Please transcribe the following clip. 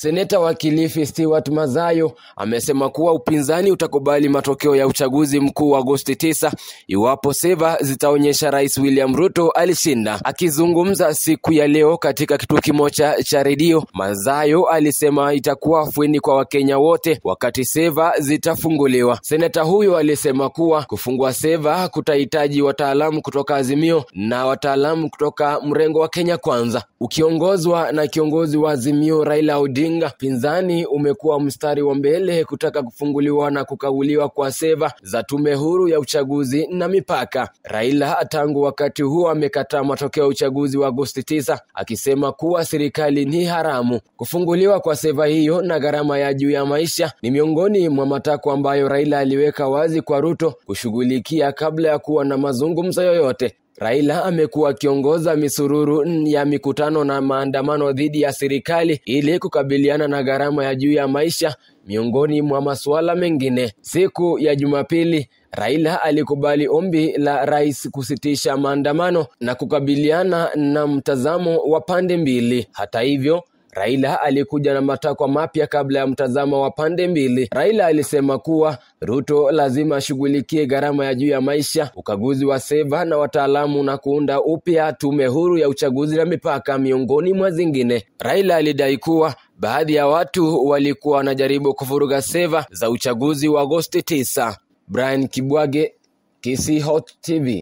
Seneta wa Kilifi Stewart Mazayo amesema kuwa upinzani utakubali matokeo ya uchaguzi mkuu wa Agosti 9 iwapo seva zitaonyesha Rais William Ruto alishinda. Akizungumza siku ya leo katika kituo kimoja cha redio, Mazayo alisema itakuwa afueni kwa Wakenya wote wakati seva zitafunguliwa. Seneta huyo alisema kuwa kufungua seva kutahitaji wataalamu kutoka Azimio na wataalamu kutoka mrengo wa Kenya Kwanza ukiongozwa na kiongozi wa Azimio Raila Odinga Odinga, pinzani umekuwa mstari wa mbele kutaka kufunguliwa na kukaguliwa kwa seva za tume huru ya uchaguzi na mipaka. Raila tangu wakati huo amekataa matokeo ya uchaguzi wa Agosti 9 akisema kuwa serikali ni haramu. Kufunguliwa kwa seva hiyo na gharama ya juu ya maisha ni miongoni mwa matakwa ambayo Raila aliweka wazi kwa Ruto kushughulikia kabla ya kuwa na mazungumzo yoyote. Raila amekuwa akiongoza misururu ya mikutano na maandamano dhidi ya serikali ili kukabiliana na gharama ya juu ya maisha miongoni mwa masuala mengine. Siku ya Jumapili, Raila alikubali ombi la rais kusitisha maandamano na kukabiliana na mtazamo wa pande mbili. Hata hivyo Raila alikuja na matakwa mapya kabla ya mtazamo wa pande mbili. Raila alisema kuwa Ruto lazima ashughulikie gharama ya juu ya maisha, ukaguzi wa seva na wataalamu, na kuunda upya tume huru ya uchaguzi na mipaka, miongoni mwa zingine. Raila alidai kuwa baadhi ya watu walikuwa wanajaribu kuvuruga seva za uchaguzi wa Agosti 9. Brian Kibwage, Kisi Hot TV.